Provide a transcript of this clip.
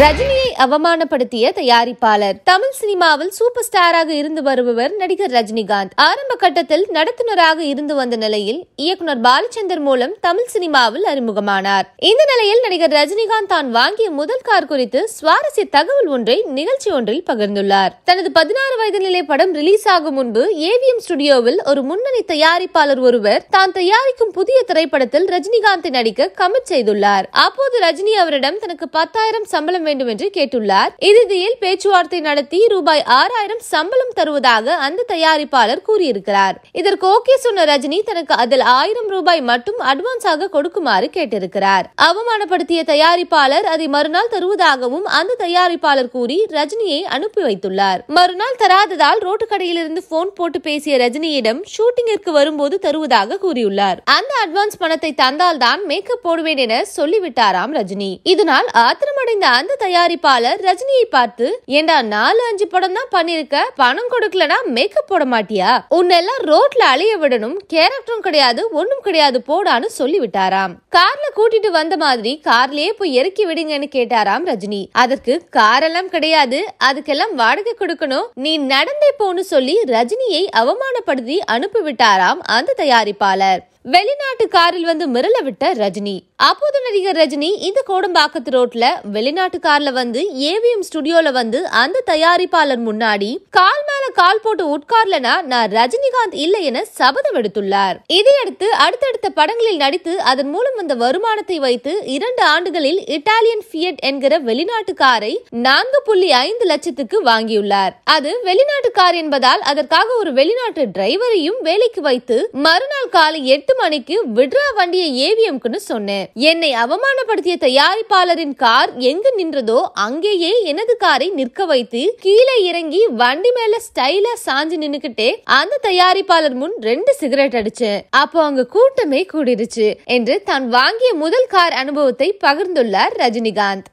ரஜினியை அவமானப்படுத்திய தயாரிப்பாளர் தமிழ் சினிமாவில் சூப்பர் ஸ்டாராக இருந்து வருபவர் நடிகர் ரஜினிகாந்த் ஆரம்ப கட்டத்தில் நடத்துனராக இருந்து வந்த நிலையில் இயக்குனர் பாலச்சந்தர் மூலம் தமிழ் சினிமாவில் அறிமுகமானார் இந்த நிலையில் நடிகர் ரஜினிகாந்த் தான் வாங்கிய முதல் கார் குறித்து சுவாரஸ்ய தகவல் ஒன்றை நிகழ்ச்சி ஒன்றில் பகிர்ந்துள்ளார் தனது பதினாறு வயது நிலை படம் ரிலீஸ் ஆகும் முன்பு ஏவிஎம் ஸ்டுடியோவில் ஒரு முன்னணி தயாரிப்பாளர் ஒருவர் தான் தயாரிக்கும் புதிய திரைப்படத்தில் ரஜினிகாந்தை நடிக்க கமிட் செய்துள்ளார் அப்போது ரஜினி அவரிடம் தனக்கு பத்தாயிரம் சம்பளம் வேண்டும் என்று கேட்டுள்ளார் இறுதியில் பேச்சுவார்த்தை நடத்தி ரூபாய் ஆறாயிரம் சம்பளம் தருவதாக அந்த தயாரிப்பாளர் கூறியிருக்கிறார் இதற்கு ஓகே சொன்ன ரஜினி தனக்கு அதில் ஆயிரம் ரூபாய் மட்டும் அட்வான்ஸாக கொடுக்குமாறு கேட்டிருக்கிறார் அவமானப்படுத்திய தயாரிப்பாளர் அதை மறுநாள் தருவதாகவும் அந்த தயாரிப்பாளர் கூறி ரஜினியை அனுப்பி வைத்துள்ளார் மறுநாள் தராததால் ரோட்டு கடையிலிருந்து போன் போட்டு பேசிய ரஜினியிடம் ஷூட்டிங்கிற்கு வரும்போது தருவதாக கூறியுள்ளார் அந்த அட்வான்ஸ் பணத்தை தந்தால் தான் மேக்கப் போடுவேன் என சொல்லிவிட்டாராம் ரஜினி இதனால் ஆத்திரமடைந்த அந்த தயாரிப்பாளர் ரஜினியை பார்த்து ஏண்டா நாலு அஞ்சு படம் தான் பண்ணிருக்க பணம் கொடுக்கலனா மேக்கப் போட மாட்டியா உன்னெல்லாம் ரோட்ல அழிய விடணும் கேரக்டரும் கிடையாது ஒண்ணும் கிடையாது போடான்னு சொல்லி விட்டாராம் கார்ல கூட்டிட்டு வந்த மாதிரி கார்லயே போய் இறக்கி விடுங்கன்னு கேட்டாராம் ரஜினி அதற்கு காரெல்லாம் கிடையாது அதுக்கெல்லாம் வாடகை கொடுக்கணும் நீ நடந்தே போன்னு சொல்லி ரஜினியை அவமானப்படுத்தி அனுப்பிவிட்டாராம் அந்த தயாரிப்பாளர் வெளிநாட்டு காரில் வந்து மிரள விட்ட ரஜினி அப்போது நடிகர் ரஜினி இந்த கோடம்பாக்கத்து ரோட்ல வெளிநாட்டு கார்ல வந்து ஏவிஎம் ஸ்டுடியோல வந்து அந்த தயாரிப்பாளர் முன்னாடி கால் கால் போட்டு உட்கார்லனா நான் ரஜினிகாந்த் இல்லை என சபதம் எடுத்துள்ளார் இதையடுத்து அடுத்தடுத்த படங்களில் நடித்து அதன் மூலம் வந்த வருமானத்தை வைத்து இரண்டு ஆண்டுகளில் இட்டாலியன் பியட் என்கிற வெளிநாட்டு காரை நான்கு புள்ளி ஐந்து லட்சத்துக்கு வாங்கியுள்ளார் அது வெளிநாட்டு கார் என்பதால் அதற்காக ஒரு வெளிநாட்டு டிரைவரையும் வேலைக்கு வைத்து மறுநாள் காலை எட்டு மணிக்கு விட்ரா வண்டியை ஏவிஎம்க்குன்னு சொன்னேன் என்னை அவமானப்படுத்திய தயாரிப்பாளரின் கார் எங்கு நின்றதோ அங்கேயே எனது காரை நிற்க வைத்து கீழே இறங்கி வண்டி மேல ஸ்டைலா சாஞ்சு நின்னுக்கிட்டே அந்த தயாரிப்பாளர் முன் ரெண்டு சிகரெட் அடிச்சேன் அப்போ அங்க கூட்டமே கூடிருச்சு என்று தான் வாங்கிய முதல் கார் அனுபவத்தை பகிர்ந்துள்ளார் ரஜினிகாந்த்